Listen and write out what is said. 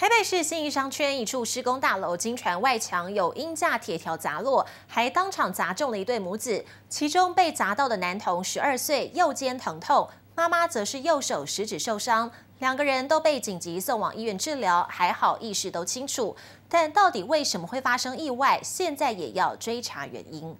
台北市新义商圈一处施工大楼，经传外墙有鹰架铁条砸落，还当场砸中了一对母子。其中被砸到的男童十二岁，右肩疼痛；妈妈则是右手食指受伤，两个人都被紧急送往医院治疗，还好意识都清楚。但到底为什么会发生意外，现在也要追查原因。